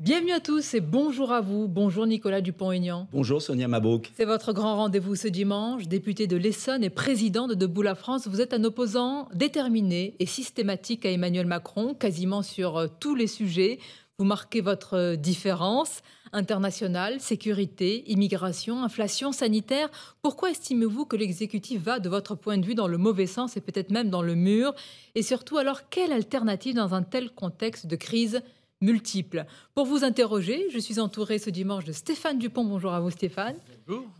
Bienvenue à tous et bonjour à vous. Bonjour Nicolas Dupont-Aignan. Bonjour Sonia Mabouk. C'est votre grand rendez-vous ce dimanche. Député de l'Essonne et président de Debout la France, vous êtes un opposant déterminé et systématique à Emmanuel Macron, quasiment sur euh, tous les sujets. Vous marquez votre euh, différence internationale, sécurité, immigration, inflation, sanitaire. Pourquoi estimez-vous que l'exécutif va, de votre point de vue, dans le mauvais sens et peut-être même dans le mur Et surtout, alors, quelle alternative dans un tel contexte de crise multiples. Pour vous interroger, je suis entouré ce dimanche de Stéphane Dupont. Bonjour à vous Stéphane.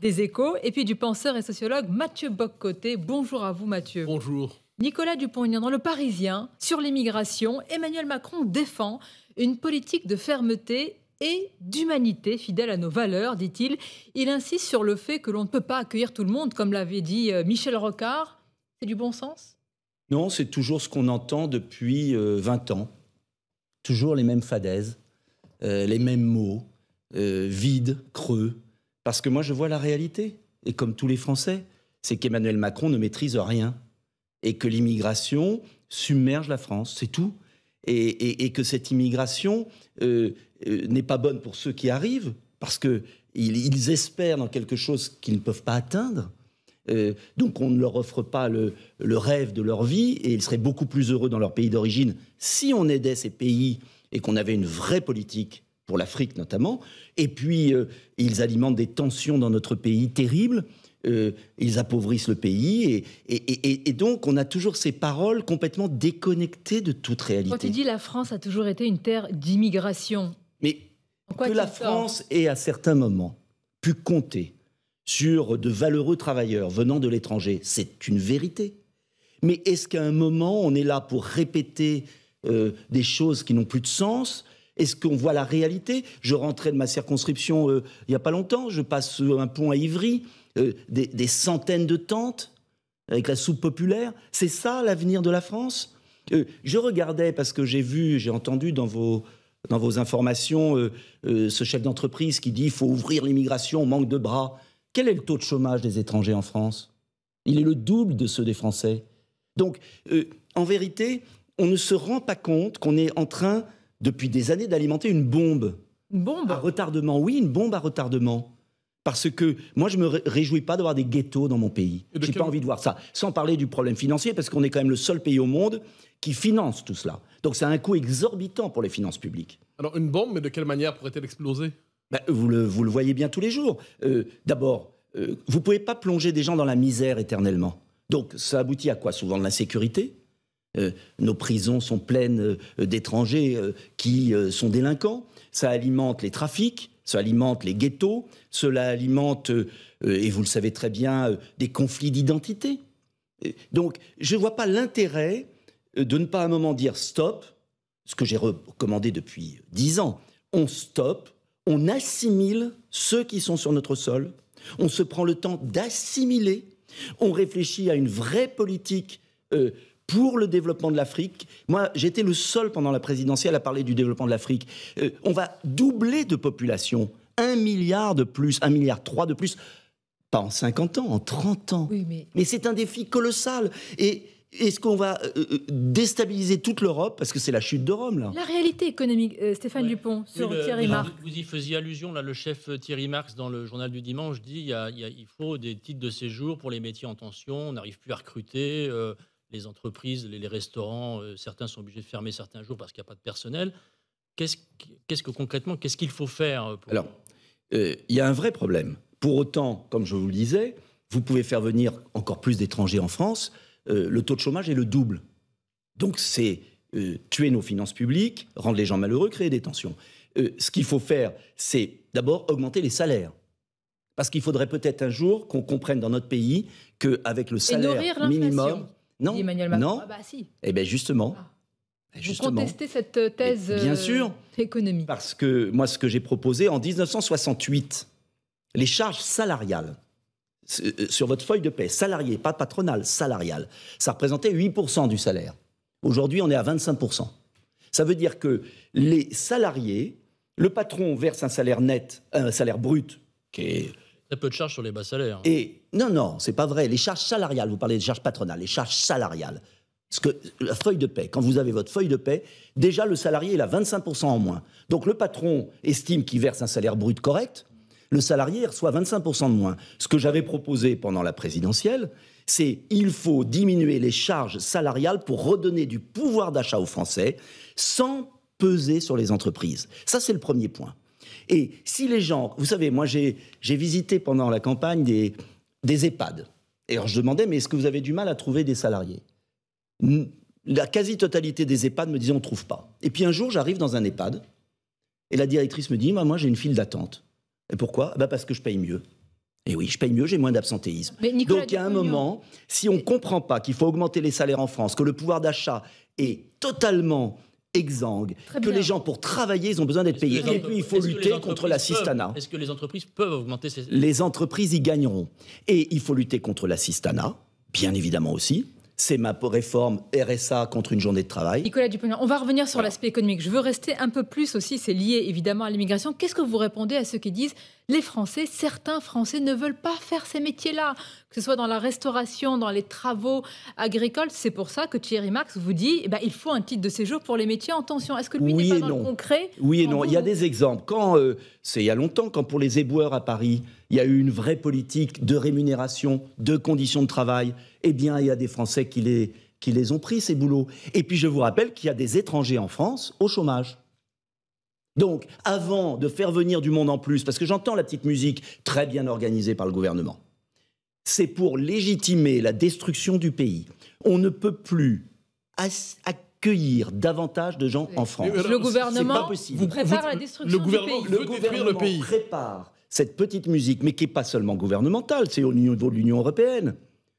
Des échos. Et puis du penseur et sociologue Mathieu Boccoté. Bonjour à vous Mathieu. Bonjour. Nicolas Dupont-Aignan dans Le Parisien, sur l'immigration, Emmanuel Macron défend une politique de fermeté et d'humanité fidèle à nos valeurs, dit-il. Il insiste sur le fait que l'on ne peut pas accueillir tout le monde, comme l'avait dit euh, Michel Rocard. C'est du bon sens Non, c'est toujours ce qu'on entend depuis 20 euh, ans toujours les mêmes fadaises, euh, les mêmes mots, euh, vides, creux, parce que moi je vois la réalité, et comme tous les Français, c'est qu'Emmanuel Macron ne maîtrise rien, et que l'immigration submerge la France, c'est tout, et, que cette immigration euh, n'est pas bonne pour ceux qui arrivent, parce qu'ils ils espèrent dans quelque chose qu'ils ne peuvent pas atteindre, euh, donc on ne leur offre pas le, rêve de leur vie et ils seraient beaucoup plus heureux dans leur pays d'origine si on aidait ces pays et qu'on avait une vraie politique pour l'Afrique notamment. Et puis euh, ils alimentent des tensions dans notre pays terribles. Euh, ils appauvrissent le pays et, donc on a toujours ces paroles complètement déconnectées de toute réalité. Quand tu dis la France a toujours été une terre d'immigration, mais que la France ait à certains moments pu compter sur de valeureux travailleurs venant de l'étranger. C'est une vérité. Mais est-ce qu'à un moment, on est là pour répéter euh, des choses qui n'ont plus de sens Est-ce qu'on voit la réalité Je rentrais de ma circonscription euh, il n'y a pas longtemps, je passe un pont à Ivry, euh, des, des, centaines de tentes avec la soupe populaire. C'est ça l'avenir de la France Je regardais parce que j'ai vu, j'ai entendu dans vos, dans vos informations ce chef d'entreprise qui dit il faut ouvrir l'immigration, manque de bras. Quel est le taux de chômage des étrangers en France Il est le double de ceux des Français. Donc, euh, en vérité, on ne se rend pas compte qu'on est en train, depuis des années, d'alimenter une bombe. Une bombe À retardement, oui, une bombe à retardement. Parce que moi, je ne me réjouis pas d'avoir des ghettos dans mon pays. Je n'ai pas euh, envie de voir ça. Sans parler du problème financier, parce qu'on est quand même le seul pays au monde qui finance tout cela. Donc, c'est un coût exorbitant pour les finances publiques. Alors, une bombe, mais de quelle manière pourrait-elle exploser bah, vous, le, voyez bien tous les jours. Euh, d'abord, euh, vous ne pouvez pas plonger des gens dans la misère éternellement. Donc ça aboutit à quoi Souvent de l'insécurité. Euh, nos prisons sont pleines d'étrangers qui sont délinquants. Ça alimente les trafics, ça alimente les ghettos, cela alimente, et vous le savez très bien, des conflits d'identité. Donc je ne vois pas l'intérêt de ne pas à un moment dire stop, ce que j'ai recommandé depuis dix ans. On stop on assimile ceux qui sont sur notre sol, on se prend le temps d'assimiler, on réfléchit à une vraie politique euh, pour le développement de l'Afrique. Moi, j'étais le seul pendant la présidentielle à parler du développement de l'Afrique. Euh, on va doubler de population, un milliard de plus, un milliard trois de plus, pas en 50 ans, en 30 ans. mais... mais c'est un défi colossal. Et est-ce qu'on va euh, euh, déstabiliser toute l'Europe Parce que c'est la chute de Rome, là. La réalité économique, euh, Stéphane Dupont, sur Thierry Marx. Vous y faisiez allusion, là, le chef Thierry Marx, dans le journal du dimanche, dit il, faut des titres de séjour pour les métiers en tension, on n'arrive plus à recruter, les entreprises, les, restaurants, certains sont obligés de fermer certains jours parce qu'il n'y a pas de personnel. Qu'est-ce que concrètement, qu'est-ce qu'il faut faire Alors, il y a un vrai problème. Pour autant, comme je vous le disais, vous pouvez faire venir encore plus d'étrangers en France euh, le taux de chômage est le double. Donc c'est euh, tuer nos finances publiques, rendre les gens malheureux, créer des tensions. Euh, ce qu'il faut faire, c'est d'abord augmenter les salaires. Parce qu'il faudrait peut-être un jour qu'on comprenne dans notre pays qu'avec le salaire minimum... Non, Emmanuel Macron. non. Ah bah eh bien justement... Ah. Ben, Vous contestez cette thèse bien sûr, économique Parce que moi, ce que j'ai proposé en 1968, les charges salariales euh, sur votre feuille de paie, salarié, pas patronal, salarial, ça représentait 8% du salaire. Aujourd'hui, on est à 25%. Ça veut dire que les salariés, le patron verse un salaire net, un salaire brut, qui est... Très peu de charges sur les bas salaires. Et non, non, c'est pas vrai. Les charges salariales, vous parlez des charges patronales, les charges salariales. Parce que la feuille de paie, quand vous avez votre feuille de paie, déjà le salarié il a 25% en moins. Donc le patron estime qu'il verse un salaire brut correct, le salarié reçoit 25% de moins. Ce que j'avais proposé pendant la présidentielle, c'est il faut diminuer les charges salariales pour redonner du pouvoir d'achat aux Français sans peser sur les entreprises. Ça, c'est le premier point. Et si les gens, vous savez, moi j'ai visité pendant la campagne des, des EHPAD. Et alors je demandais, mais est-ce que vous avez du mal à trouver des salariés La quasi-totalité des EHPAD me disait, on ne trouve pas. Et puis un jour, j'arrive dans un EHPAD, et la directrice me dit, moi j'ai une file d'attente pourquoi ah bah Parce que je paye mieux. Et oui, je paye mieux, j'ai moins d'absentéisme. Donc il y a un moment, si on ne comprend pas qu'il faut augmenter les salaires en France, que le pouvoir d'achat est totalement exsangue, que les gens pour travailler, ils ont besoin d'être payés. Et puis il faut lutter contre l'assistanat. Est-ce que les entreprises peuvent augmenter ces... Les entreprises y gagneront. Et il faut lutter contre l'assistanat, bien évidemment aussi c'est ma réforme RSA contre une journée de travail. Nicolas Dupont, on va revenir sur l'aspect économique. Je veux rester un peu plus aussi, c'est lié évidemment à l'immigration. Qu'est-ce que vous répondez à ceux qui disent les Français, certains Français ne veulent pas faire ces métiers-là, que ce soit dans la restauration, dans les travaux agricoles C'est pour ça que Thierry Marx vous dit eh ben, il faut un titre de séjour pour les métiers en tension. Est-ce que lui oui n'est pas dans Le concret Oui et non. Il y a des exemples. Quand euh, c'est il y a longtemps, quand pour les éboueurs à Paris, il y a eu une vraie politique de rémunération, de conditions de travail, eh bien, il y a des Français qui les, ont pris, ces boulots. Et puis, je vous rappelle qu'il y a des étrangers en France au chômage. Donc, avant de faire venir du monde en plus, parce que j'entends la petite musique très bien organisée par le gouvernement, c'est pour légitimer la destruction du pays. On ne peut plus accueillir davantage de gens en France. Le gouvernement Vous, prépare la destruction du pays. Le, gouvernement prépare cette petite musique, mais qui n'est pas seulement gouvernementale, c'est au niveau de l'Union européenne.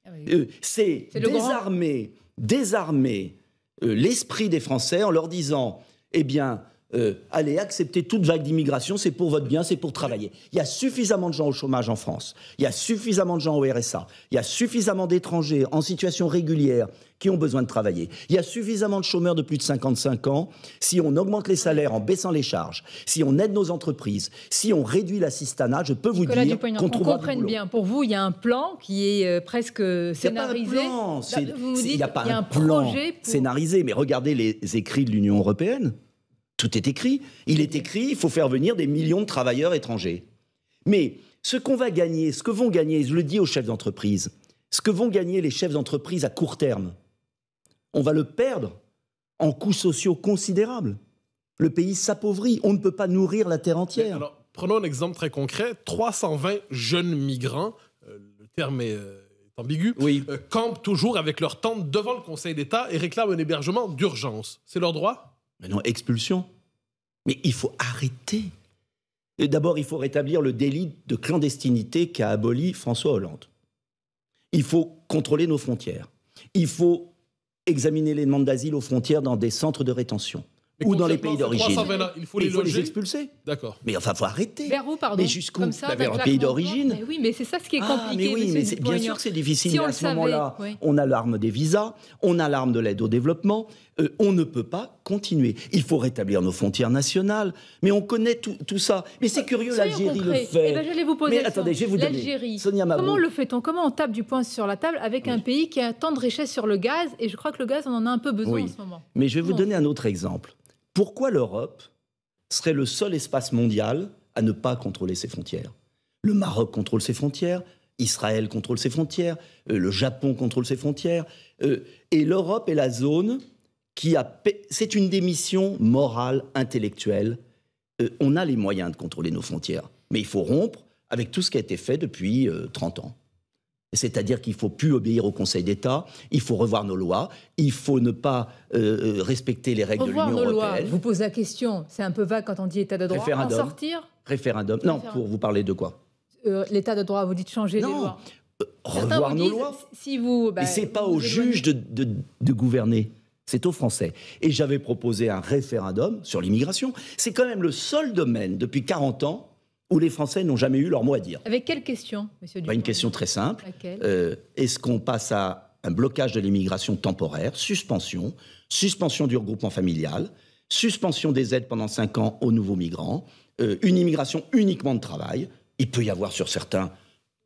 Ah euh, c'est désarmer, désarmer euh, l'esprit des Français en leur disant, eh bien, euh, allez accepter toute vague d'immigration, c'est pour votre bien, c'est pour travailler. Il y a suffisamment de gens au chômage en France, il y a suffisamment de gens au RSA, il y a suffisamment d'étrangers en situation régulière qui ont besoin de travailler. Il y a suffisamment de chômeurs de plus de 55 ans. Si on augmente les salaires en baissant les charges, si on aide nos entreprises, si on réduit l'assistanat, je peux vous dire qu'on comprenne bien. Pour vous, il y a un plan qui est euh, presque scénarisé. Euh, il n'y a pas un plan, il n'y a pas un scénarisé. Mais regardez les écrits de l'Union européenne. Tout est écrit. Il est écrit, il faut faire venir des millions de travailleurs étrangers. Mais ce qu'on va gagner, ce que vont gagner, je le dis aux chefs d'entreprise, ce que vont gagner les chefs d'entreprise à court terme, on va le perdre en coûts sociaux considérables. Le pays s'appauvrit, on ne peut pas nourrir la terre entière. prenons un exemple très concret, 320 jeunes migrants, euh, le terme est... Euh, ambigu, euh, campent toujours avec leur tente devant le Conseil d'État et réclament un hébergement d'urgence. C'est leur droit Maintenant expulsion. Mais il faut arrêter. D'abord, il faut rétablir le délit de clandestinité qu'a aboli François Hollande. Il faut contrôler nos frontières. Il faut examiner les demandes d'asile aux frontières dans des centres de rétention ou dans les pays d'origine. Il faut les, expulser. D'accord. Mais enfin, faut arrêter. Vers où, pardon Mais jusqu'où bah, Vers un pays d'origine. oui, mais c'est ça ce qui est ah, compliqué. Ah, bien sûr que c'est difficile. à ce moment-là, on a l'arme des visas, on a l'arme de l'aide au développement, euh, on ne peut pas continuer. Il faut rétablir nos frontières nationales, mais on connaît tout, ça. Mais c'est curieux, l'Algérie le eh fait. Ben, mais attendez, je vous Sonia Comment le fait-on Comment on tape du poing sur la table avec un pays qui a tant de richesses sur le gaz Et je crois que le gaz, on en a un peu besoin en ce moment. Mais je vais vous donner un autre exemple. Pourquoi l'Europe serait le seul espace mondial à ne pas contrôler ses frontières Le Maroc contrôle ses frontières, Israël contrôle ses frontières, euh, le Japon contrôle ses frontières, euh, et l'Europe est la zone a... C'est une démission morale, intellectuelle. Euh, on a les moyens de contrôler nos frontières, mais il faut rompre avec tout ce qui a été fait depuis 30 euh, ans. C'est-à-dire qu'il ne faut plus obéir au Conseil d'État, il faut revoir nos lois, il faut ne pas euh, respecter les règles de l'Union européenne. Lois. Vous posez la question, c'est un peu vague quand on dit État de droit. Référendum. En sortir Référendum. Non, pour vous parler de quoi L'état de droit, vous dites changer les lois. Non, revoir nos lois. Si vous, bah, c'est pas au juge de gouverner. C'est aux Français. Et j'avais proposé un référendum sur l'immigration. C'est quand même le seul domaine depuis 40 ans où les Français n'ont jamais eu leur mot à dire. Avec quelle question, Monsieur Dupont bah, Une question très simple. Euh, est-ce qu'on passe à un blocage de l'immigration temporaire, suspension, suspension du regroupement familial, suspension des aides pendant 5 ans aux nouveaux migrants, euh, une immigration uniquement de travail. Il peut y avoir sur certains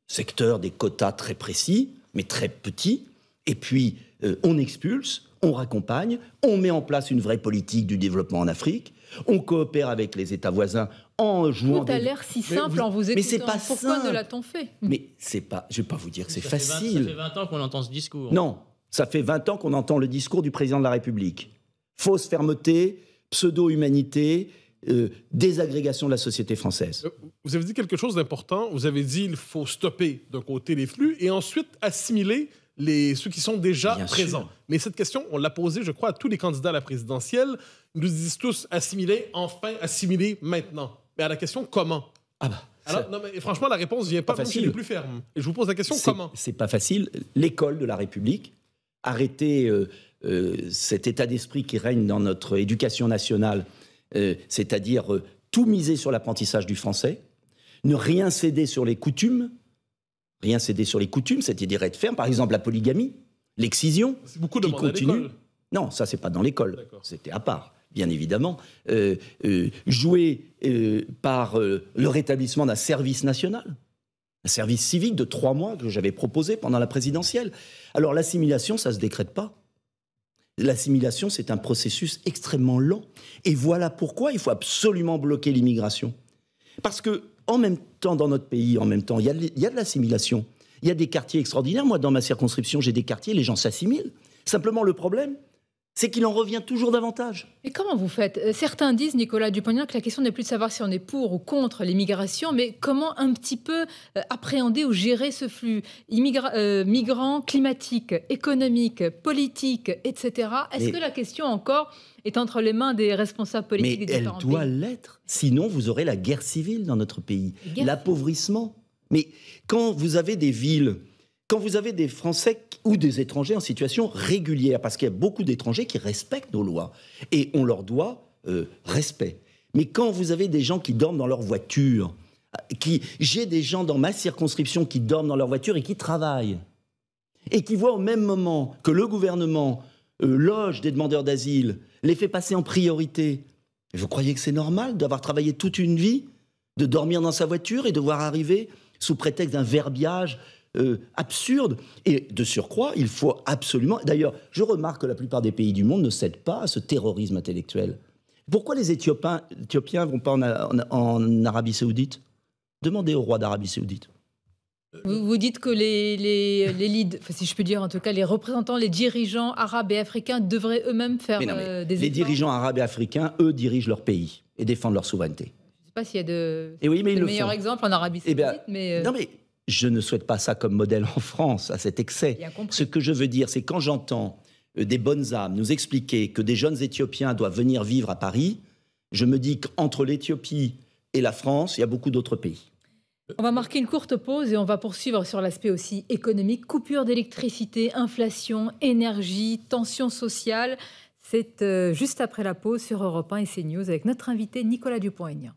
secteurs des quotas très précis, mais très petits. Et puis, euh, on expulse, on raccompagne, on met en place une vraie politique du développement en Afrique, on coopère avec les États voisins en jouant. Tout a l'air si simple en vous écoutant. c'est pas Pourquoi ne l'a-t-on fait Mais c'est pas. Je vais pas vous dire que c'est facile. ça fait 20 ans qu'on entend ce discours. Non, ça fait 20 ans qu'on entend le discours du président de la République. Fausse fermeté, pseudo-humanité. Euh, désagrégation de la société française. Euh, vous avez dit quelque chose d'important. Vous avez dit il faut stopper d'un côté les flux et ensuite assimiler les, ceux qui sont déjà présents. Mais cette question, on l'a posée, je crois, à tous les candidats à la présidentielle. Ils nous disent tous assimiler, enfin assimiler maintenant. Mais à la question comment ah bah, franchement, la réponse vient pas, facile. les plus ferme. Et je vous pose la question comment C'est pas facile. L'école de la République, arrêter euh, euh, cet état d'esprit qui règne dans notre éducation nationale, euh, c'est-à-dire tout miser sur l'apprentissage du français, ne rien céder sur les coutumes, rien cédé sur les coutumes, à dire de ferme, par exemple la polygamie, l'excision, beaucoup qui continue. non, ça c'est pas dans l'école, c'était à part. Bien évidemment, euh, euh joué euh, par euh, le rétablissement d'un service national, un service civique de trois mois que j'avais proposé pendant la présidentielle. Alors l'assimilation, ça se décrète pas. L'assimilation, c'est un processus extrêmement lent. Et voilà pourquoi il faut absolument bloquer l'immigration. Parce que en même temps dans notre pays, en même temps. Il y a de, de l'assimilation. Il y a des quartiers extraordinaires. Moi, dans ma circonscription, j'ai des quartiers, les gens s'assimilent. Simplement, le problème, c'est qu'il en revient toujours davantage. Et comment vous faites euh, Certains disent, Nicolas Dupont-Aignan, que la question n'est plus de savoir si on est pour ou contre l'immigration, mais comment un petit peu euh, appréhender ou gérer ce flux euh, migrants, climatiques, économiques, politiques, etc. Est-ce que la question encore est entre les mains des responsables politiques mais elle doit l'être. Sinon, vous aurez la guerre civile dans notre pays, l'appauvrissement. Mais quand vous avez des villes quand vous avez des Français ou des étrangers en situation régulière, parce qu'il y a beaucoup d'étrangers qui respectent nos lois, et on leur doit euh, respect. Mais quand vous avez des gens qui dorment dans leur voiture, euh, qui j'ai des gens dans ma circonscription qui dorment dans leur voiture et qui travaillent, et qui voient au même moment que le gouvernement euh, loge des demandeurs d'asile, les fait passer en priorité, vous croyez que c'est normal d'avoir travaillé toute une vie, de dormir dans sa voiture et de voir arriver, sous prétexte d'un verbiage euh, absurde. Et de surcroît, il faut absolument... D'ailleurs, je remarque que la plupart des pays du monde ne cèdent pas à ce terrorisme intellectuel. Pourquoi les Éthiopiens ne vont pas en, en, Arabie saoudite Demandez au roi d'Arabie saoudite. Vous, dites que les, les, si je peux dire en tout cas, les représentants, les dirigeants arabes et africains devraient eux-mêmes faire euh, des Les dirigeants arabes et africains, eux, dirigent leur pays et défendent leur souveraineté. Je sais pas s'il y a de, et oui, en Arabie eh saoudite. Euh, non mais je ne souhaite pas ça comme modèle en France, à cet excès. Ce que je veux dire, c'est quand j'entends euh, des bonnes âmes nous expliquer que des jeunes Éthiopiens doivent venir vivre à Paris, je me dis qu'entre l'Éthiopie et la France, il y a beaucoup d'autres pays. On va marquer une courte pause et on va poursuivre sur l'aspect aussi économique. Coupure d'électricité, inflation, énergie, tension sociale. C'est euh, juste après la pause sur Europe 1 et CNews avec notre invité Nicolas Dupont-Aignan.